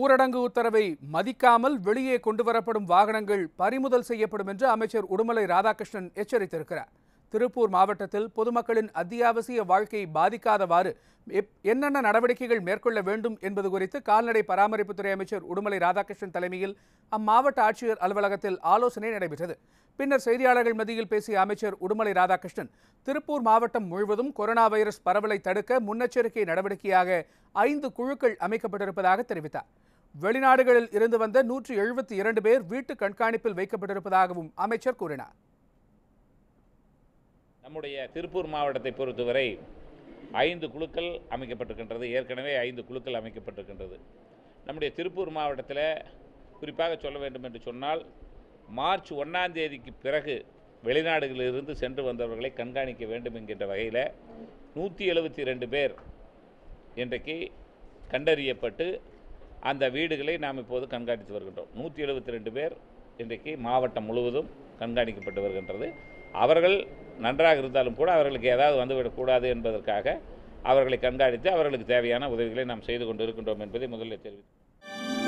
ஊரடங்கு உத்தரவை மதிக்காமல் வெளியே கொண்டு வரப்படும் வாகனங்கள் பறிமுதல் செய்யப்படும் என்று அமைச்சர் உடுமலை ராதாகிருஷ்ணன் எச்சரித்திருக்கிறார் திருப்பூர் மாவட்டத்தில் பொதுமக்களின் அத்தியாவசிய வாழ்க்கை பாதிக்காதவாறு என்னென்ன நடவடிக்கைகள் மேற்கொள்ள வேண்டும் என்பது குறித்து கால்நடை பராமரிப்புத்துறை அமைச்சர் உடுமலை ராதாகிருஷ்ணன் தலைமையில் அம்மாவட்ட ஆட்சியர் அலுவலகத்தில் ஆலோசனை நடைபெற்றது பின்னர் செய்தியாளர்கள் மத்தியில் பேசிய அமைச்சர் உடுமலை ராதாகிருஷ்ணன் திருப்பூர் மாவட்டம் முழுவதும் கொரோனா வைரஸ் பரவலை தடுக்க முன்னெச்சரிக்கை நடவடிக்கையாக ஐந்து குழுக்கள் அமைக்கப்பட்டிருப்பதாக தெரிவித்தார் வெளிநாடுகளில் இருந்து வந்த நூற்றி எழுபத்தி இரண்டு பேர் வீட்டு கண்காணிப்பில் வைக்கப்பட்டிருப்பதாகவும் அமைச்சர் கூறினார் நம்முடைய திருப்பூர் மாவட்டத்தை பொறுத்தவரை ஐந்து குழுக்கள் அமைக்கப்பட்டிருக்கின்றது ஏற்கனவே ஐந்து குழுக்கள் அமைக்கப்பட்டிருக்கின்றது நம்முடைய திருப்பூர் மாவட்டத்தில் குறிப்பாக சொல்ல வேண்டும் என்று சொன்னால் மார்ச் ஒன்றாம் தேதிக்கு பிறகு வெளிநாடுகளிலிருந்து சென்று வந்தவர்களை கண்காணிக்க வேண்டும் என்கின்ற வகையில் நூற்றி எழுபத்தி ரெண்டு பேர் இன்றைக்கு கண்டறியப்பட்டு அந்த வீடுகளை நாம் இப்போது கண்காணித்து வருகின்றோம் நூற்றி எழுபத்தி ரெண்டு பேர் இன்றைக்கு மாவட்டம் முழுவதும் கண்காணிக்கப்பட்டு வருகின்றது அவர்கள் நன்றாக இருந்தாலும் கூட அவர்களுக்கு ஏதாவது வந்துவிடக்கூடாது என்பதற்காக அவர்களை கண்காணித்து அவர்களுக்கு தேவையான உதவிகளை நாம் செய்து கொண்டு இருக்கின்றோம் என்பதை முதலில் தெரிவித்து